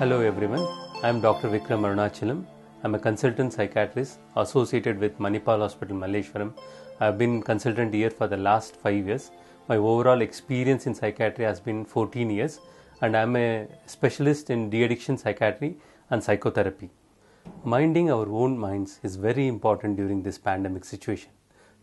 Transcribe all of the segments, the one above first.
Hello everyone, I am Dr. Vikram Arunachalam. I am a consultant psychiatrist associated with Manipal Hospital Malleshwaram. I have been consultant here for the last 5 years. My overall experience in psychiatry has been 14 years and I am a specialist in de-addiction psychiatry and psychotherapy. Minding our own minds is very important during this pandemic situation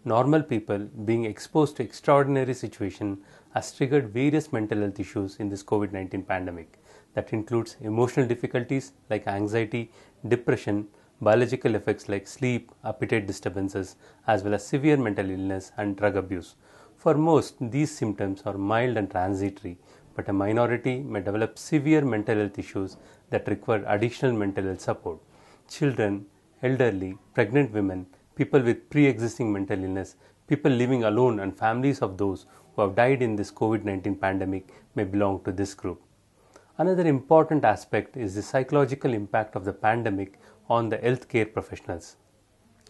normal people being exposed to extraordinary situation has triggered various mental health issues in this COVID-19 pandemic that includes emotional difficulties like anxiety, depression, biological effects like sleep, appetite disturbances, as well as severe mental illness and drug abuse. For most, these symptoms are mild and transitory, but a minority may develop severe mental health issues that require additional mental health support. Children, elderly, pregnant women, people with pre existing mental illness, people living alone, and families of those who have died in this COVID 19 pandemic may belong to this group. Another important aspect is the psychological impact of the pandemic on the healthcare professionals.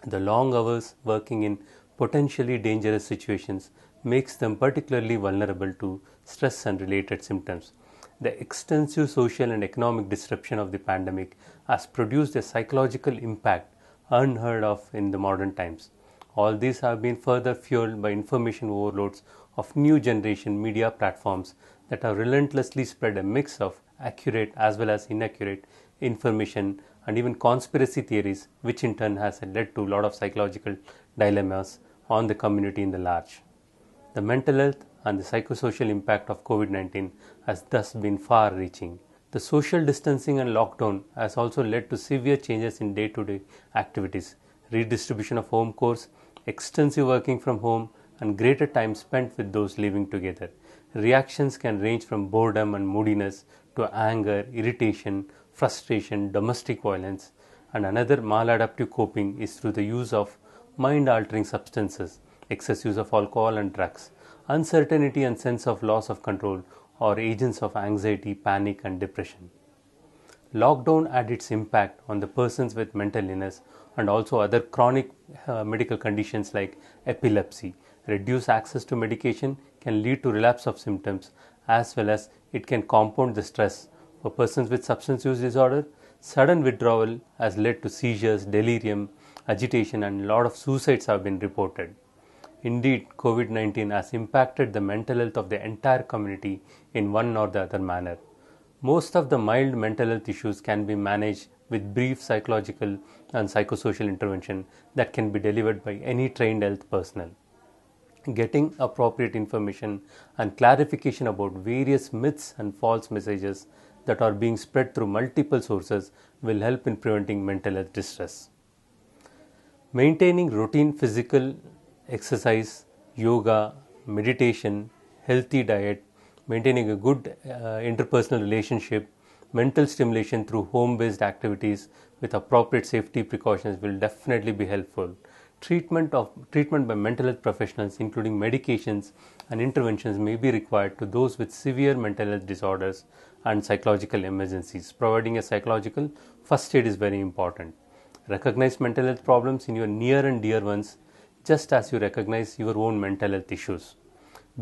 The long hours working in potentially dangerous situations makes them particularly vulnerable to stress and related symptoms. The extensive social and economic disruption of the pandemic has produced a psychological impact unheard of in the modern times. All these have been further fueled by information overloads of new generation media platforms that have relentlessly spread a mix of accurate as well as inaccurate information and even conspiracy theories, which in turn has led to a lot of psychological dilemmas on the community in the large. The mental health and the psychosocial impact of COVID 19 has thus been far reaching. The social distancing and lockdown has also led to severe changes in day to day activities, redistribution of home chores, extensive working from home, and greater time spent with those living together. Reactions can range from boredom and moodiness to anger, irritation, frustration, domestic violence, and another maladaptive coping is through the use of mind altering substances, excess use of alcohol and drugs. Uncertainty and sense of loss of control or agents of anxiety, panic, and depression. Lockdown had its impact on the persons with mental illness and also other chronic uh, medical conditions like epilepsy. Reduced access to medication can lead to relapse of symptoms as well as it can compound the stress. For persons with substance use disorder, sudden withdrawal has led to seizures, delirium, agitation, and a lot of suicides have been reported. Indeed, COVID 19 has impacted the mental health of the entire community in one or the other manner. Most of the mild mental health issues can be managed with brief psychological and psychosocial intervention that can be delivered by any trained health personnel. Getting appropriate information and clarification about various myths and false messages that are being spread through multiple sources will help in preventing mental health distress. Maintaining routine physical exercise, yoga, meditation, healthy diet, maintaining a good uh, interpersonal relationship, mental stimulation through home based activities with appropriate safety precautions will definitely be helpful. Treatment, of, treatment by mental health professionals, including medications and interventions, may be required to those with severe mental health disorders and psychological emergencies. Providing a psychological first aid is very important. Recognize mental health problems in your near and dear ones just as you recognize your own mental health issues.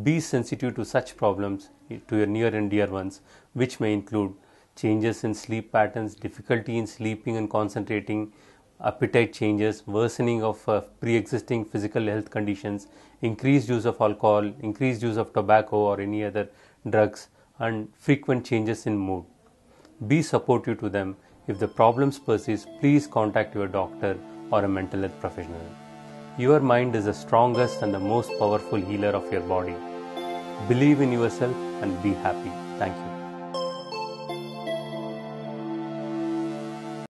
Be sensitive to such problems, to your near and dear ones, which may include changes in sleep patterns, difficulty in sleeping and concentrating, appetite changes, worsening of uh, pre existing physical health conditions, increased use of alcohol, increased use of tobacco or any other drugs, and frequent changes in mood. Be supportive to them. If the problems persist, please contact your doctor or a mental health professional. Your mind is the strongest and the most powerful healer of your body. Believe in yourself and be happy. Thank you.